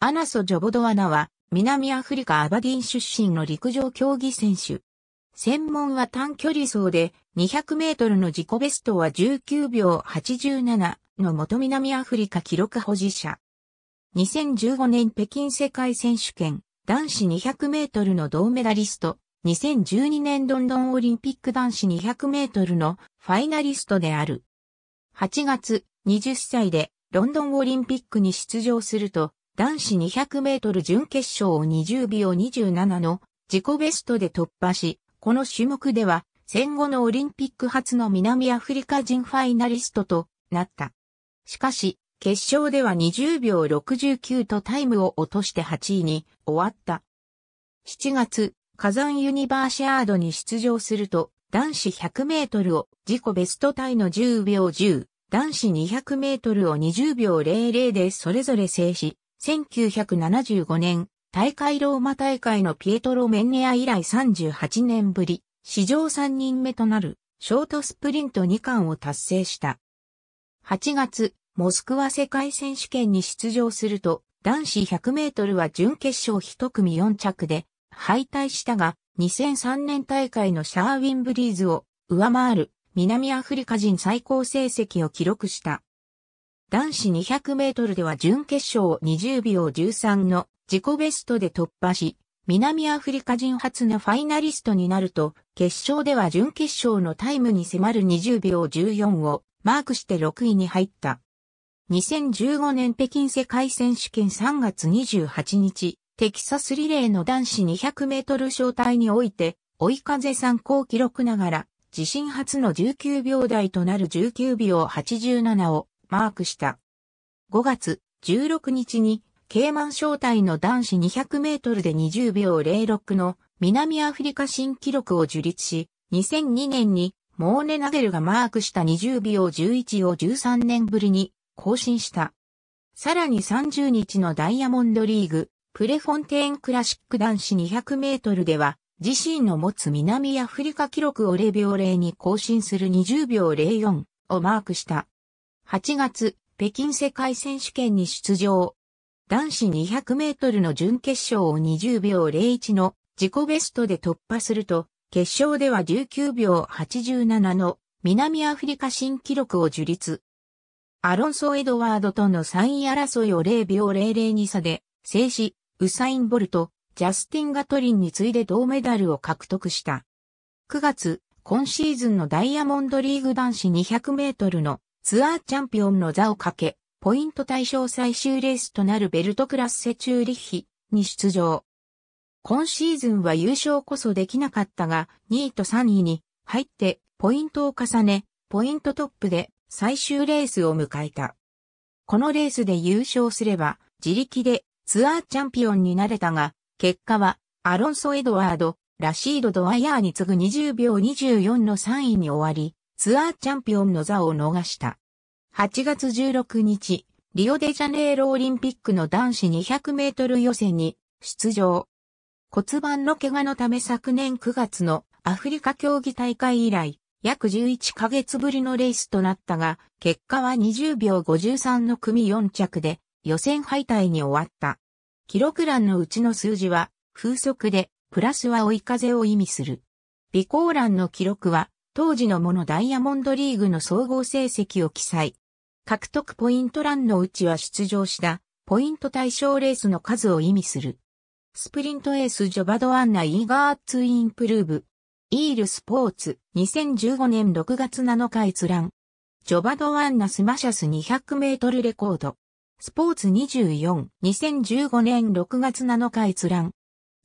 アナソ・ジョボドアナは、南アフリカアバディン出身の陸上競技選手。専門は短距離走で、200メートルの自己ベストは19秒87の元南アフリカ記録保持者。2015年北京世界選手権、男子200メートルの銅メダリスト、2012年ロンドンオリンピック男子200メートルのファイナリストである。8月、20歳でロンドンオリンピックに出場すると、男子200メートル準決勝を20秒27の自己ベストで突破し、この種目では戦後のオリンピック初の南アフリカ人ファイナリストとなった。しかし、決勝では20秒69とタイムを落として8位に終わった。7月、火山ユニバーシアードに出場すると、男子100メートルを自己ベストタイの10秒10、男子200メートルを20秒00でそれぞれ制し、1975年、大会ローマ大会のピエトロ・メンネア以来38年ぶり、史上3人目となる、ショートスプリント2冠を達成した。8月、モスクワ世界選手権に出場すると、男子100メートルは準決勝1組4着で、敗退したが、2003年大会のシャーウィン・ブリーズを上回る南アフリカ人最高成績を記録した。男子200メートルでは準決勝20秒13の自己ベストで突破し、南アフリカ人初のファイナリストになると、決勝では準決勝のタイムに迫る20秒14をマークして6位に入った。2015年北京世界選手権3月28日、テキサスリレーの男子200メートル招待において、追い風参考記録ながら、自身初の19秒台となる19秒87をマークした。5月16日に、ケイマン招待の男子200メートルで20秒06の南アフリカ新記録を樹立し、2002年にモーネナゲルがマークした20秒11を13年ぶりに更新した。さらに30日のダイヤモンドリーグ、プレフォンテーンクラシック男子200メートルでは、自身の持つ南アフリカ記録を0秒0に更新する20秒04をマークした。8月、北京世界選手権に出場。男子200メートルの準決勝を20秒01の自己ベストで突破すると、決勝では19秒87の南アフリカ新記録を樹立。アロンソ・エドワードとの3位争いを0秒00に差で、制し、ウサイン・ボルト、ジャスティン・ガトリンに次いで銅メダルを獲得した。9月、今シーズンのダイヤモンドリーグ男子200メートルのツアーチャンピオンの座をかけ、ポイント対象最終レースとなるベルトクラッセチューリッヒに出場。今シーズンは優勝こそできなかったが、2位と3位に入ってポイントを重ね、ポイントトップで最終レースを迎えた。このレースで優勝すれば、自力でツアーチャンピオンになれたが、結果はアロンソ・エドワード、ラシード・ドワイヤーに次ぐ20秒24の3位に終わり、ツアーチャンピオンの座を逃した。8月16日、リオデジャネイロオリンピックの男子200メートル予選に出場。骨盤の怪我のため昨年9月のアフリカ競技大会以来、約11ヶ月ぶりのレースとなったが、結果は20秒53の組4着で予選敗退に終わった。記録欄のうちの数字は風速で、プラスは追い風を意味する。微光欄の記録は当時のものダイヤモンドリーグの総合成績を記載。獲得ポイント欄のうちは出場したポイント対象レースの数を意味する。スプリントエースジョバドアンナイーガーツインプルーブ。イールスポーツ2015年6月7日閲覧。ジョバドアンナスマシャス200メートルレコード。スポーツ24、2015年6月7日閲覧。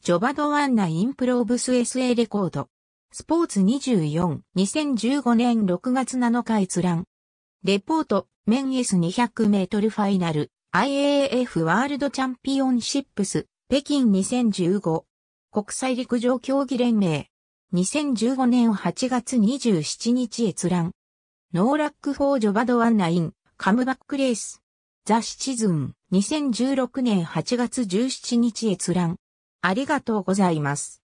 ジョバドアンナインプローブス SA レコード。スポーツ24、2015年6月7日閲覧。レポート、メン S200 メートルファイナル、IAAF ワールドチャンピオンシップス、北京2015。国際陸上競技連盟。2015年8月27日閲覧。ノーラックフォージョバドワンナイン、カムバックレース。ザ・シチズン、2016年8月17日閲覧。ありがとうございます。